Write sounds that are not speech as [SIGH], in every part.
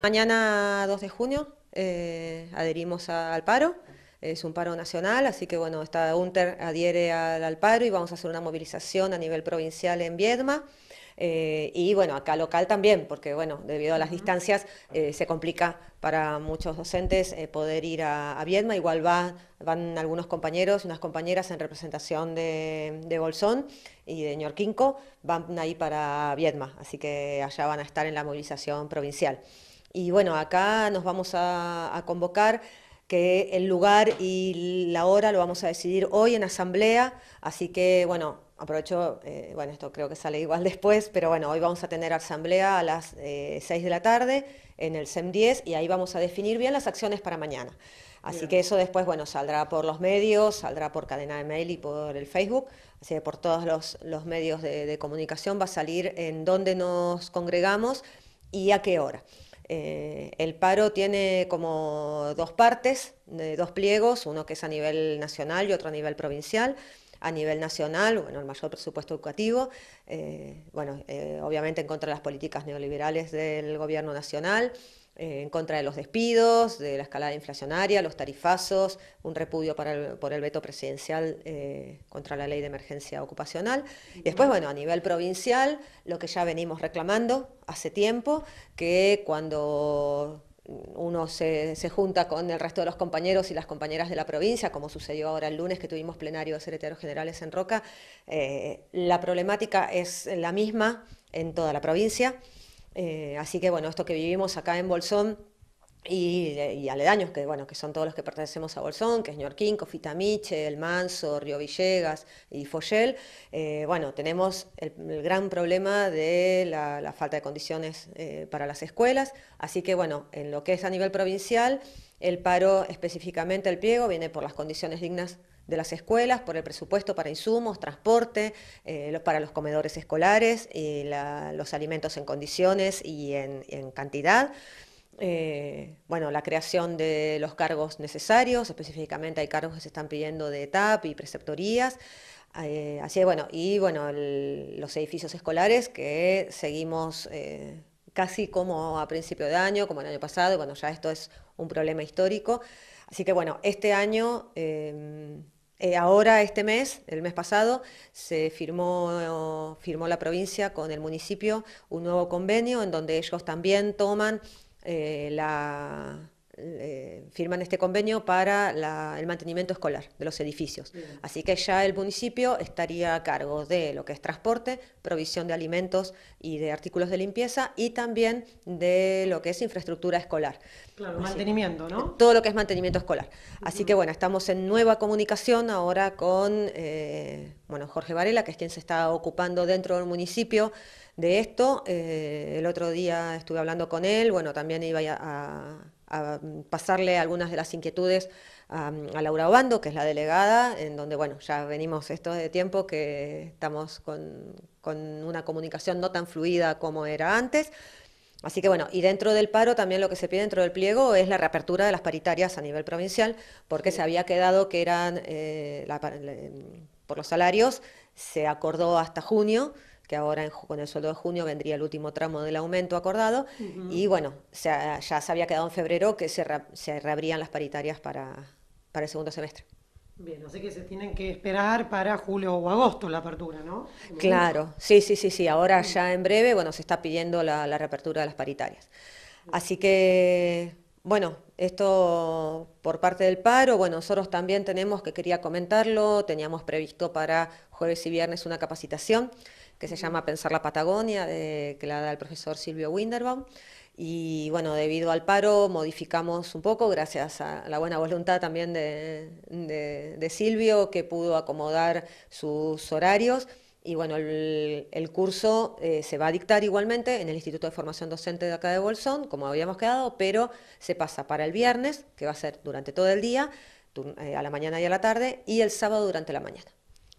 Mañana 2 de junio eh, adherimos al paro, es un paro nacional, así que bueno, esta UNTER adhiere al, paro y vamos a hacer una movilización a nivel provincial en Viedma. Eh, y bueno, acá local también, porque bueno, debido a las distancias eh, se complica para muchos docentes poder ir a, a, Viedma, igual van algunos compañeros, y unas compañeras en representación de, de Bolsón y de Ñorquinco, van ahí para Viedma, así que allá van a estar en la movilización provincial y bueno, acá nos vamos a, convocar que el lugar y la hora lo vamos a decidir hoy en asamblea, así que bueno, aprovecho, eh, bueno, esto creo que sale igual [LAUGHS] después, pero bueno, hoy vamos a tener asamblea a las 6 eh, de la tarde en el CEM 10 y ahí vamos a definir bien las acciones para mañana. Así que eso después, bueno, saldrá por los medios, saldrá por cadena de mail y por el Facebook, así que por todos los, medios de, de comunicación va a salir en dónde nos congregamos y a qué hora. Eh, el paro tiene como dos partes, dos pliegos, uno que es a nivel nacional y otro a nivel provincial. A nivel nacional, bueno, el mayor presupuesto educativo, eh, bueno, eh, obviamente en contra de las políticas neoliberales del gobierno nacional, eh, en contra de los despidos, de la escalada inflacionaria, los tarifazos, un repudio por el veto presidencial eh, contra la ley de emergencia ocupacional. Y después, bueno, a nivel provincial, lo que ya venimos reclamando hace tiempo, que cuando uno se, junta con el resto de los compañeros y las compañeras de la provincia, como sucedió ahora el lunes que tuvimos plenario de secretarios generales en Roca, eh, la problemática es la misma en toda la provincia. Eh, así que bueno, esto que vivimos acá en Bolsón y, aledaños, que bueno, que son todos los que pertenecemos a Bolsón, que es Ñorquín, Fitamiche, El Manso, Río Villegas y Foyel, eh, bueno, tenemos el, gran problema de la, falta de condiciones eh, para las escuelas, así que bueno, en lo que es a nivel provincial, el paro específicamente, el pliego, viene por las condiciones dignas de las escuelas por el presupuesto para insumos, transporte, eh, para los comedores escolares, y eh, los alimentos en condiciones y en, cantidad. Eh, bueno, la creación de los cargos necesarios, específicamente hay cargos que se están pidiendo de TAP y preceptorías. así así bueno, y bueno, los edificios escolares que seguimos casi como a principio de año, como el año pasado, y bueno, ya esto es un problema histórico. Así que bueno, este año em, eh, ahora, este mes, el mes pasado, se firmó, firmó la provincia con el municipio un nuevo convenio en donde ellos también toman eh, la eh, firman este convenio para el mantenimiento escolar de los edificios. Así que ya el municipio estaría a cargo de lo que es transporte, provisión de alimentos y de artículos de limpieza y también de lo que es infraestructura escolar. Claro, mantenimiento, ¿no? Todo lo que es mantenimiento escolar. Así que bueno, estamos en nueva comunicación ahora con... Eh, bueno, Jorge Varela, que es quien se está ocupando dentro del municipio de esto. Eh, el otro día estuve hablando con él, bueno, también iba a, pasarle algunas de las inquietudes a, Laura Obando, que es la delegada, en donde, bueno, ya venimos esto de tiempo que estamos con, una comunicación no tan fluida como era antes. Así que bueno, y dentro del paro también lo que se pide dentro del pliego es la reapertura de las paritarias a nivel provincial, porque se había quedado que eran eh, la por los salarios, se acordó hasta junio, que ahora con el sueldo de junio vendría el último tramo del aumento acordado, y bueno, ya se había quedado en febrero que se, reabrían las paritarias para, el segundo semestre. Bien, así que se tienen que esperar para julio o agosto la apertura, ¿no? Claro, sí, sí, sí, sí. Ahora ya en breve, bueno, se está pidiendo la reapertura de las paritarias. Así que, bueno, esto por parte del paro, bueno, nosotros también tenemos, que quería comentarlo, teníamos previsto para jueves y viernes una capacitación que se llama Pensar la Patagonia, que la da el profesor Silvio Winderbaum. Y bueno, debido al paro modificamos un poco, gracias a la buena voluntad también de Silvio, que pudo acomodar sus horarios. Y bueno, el, curso eh, se va a dictar igualmente en el Instituto de Formación Docente de acá de Bolsón, como habíamos quedado, pero se pasa para el viernes, que va a ser durante todo el día, eh, a la mañana y a la tarde, y el sábado durante la mañana.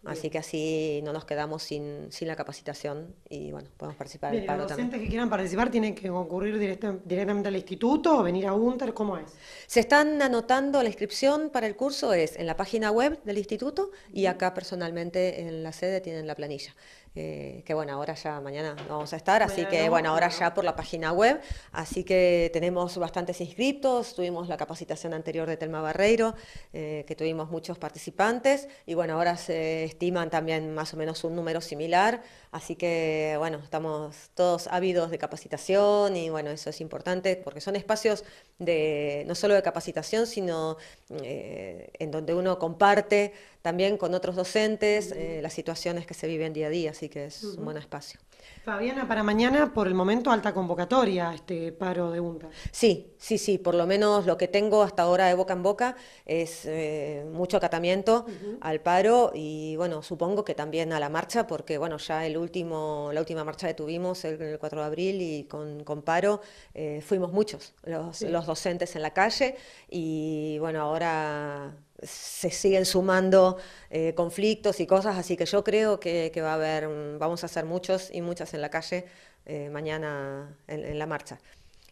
Así que así no nos quedamos sin, la capacitación y bueno, podemos participar los docentes que quieran participar tienen que concurrir directamente al instituto o venir a UNTER, ¿cómo es? Se están anotando, la inscripción para el curso es en la página web del instituto y acá personalmente en la sede tienen la planilla. Eh, que bueno, ahora ya mañana vamos a estar, así que bueno, ahora ya por la página web, así que tenemos bastantes inscritos tuvimos la capacitación anterior de Telma Barreiro, eh, que tuvimos muchos participantes, y bueno, ahora se estiman también más o menos un número similar, así que bueno, estamos todos ávidos de capacitación y bueno, eso es importante porque son espacios de no solo de capacitación, sino eh, en donde uno comparte también con otros docentes, eh, las situaciones que se viven día a día, así que es un buen espacio. Fabiana, para mañana, por el momento, alta convocatoria, este paro de UNTA. Sí, sí, sí, por lo menos lo que tengo hasta ahora de boca en boca es eh, mucho acatamiento al paro y, bueno, supongo que también a la marcha, porque, bueno, ya el último, la última marcha que tuvimos el, 4 de abril y con, con paro eh, fuimos muchos los, los docentes en la calle y, bueno, ahora se siguen sumando eh, conflictos y cosas, así que yo creo que, que va a haber, vamos a hacer muchos y muchas en la calle eh, mañana en, la marcha.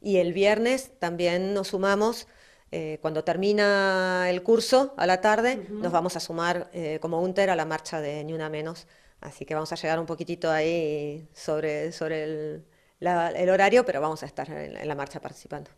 Y el viernes también nos sumamos, eh, cuando termina el curso a la tarde, nos vamos a sumar eh, como UNTER a la marcha de Ni Una Menos. Así que vamos a llegar un poquitito ahí sobre, sobre el, horario, pero vamos a estar en la marcha participando.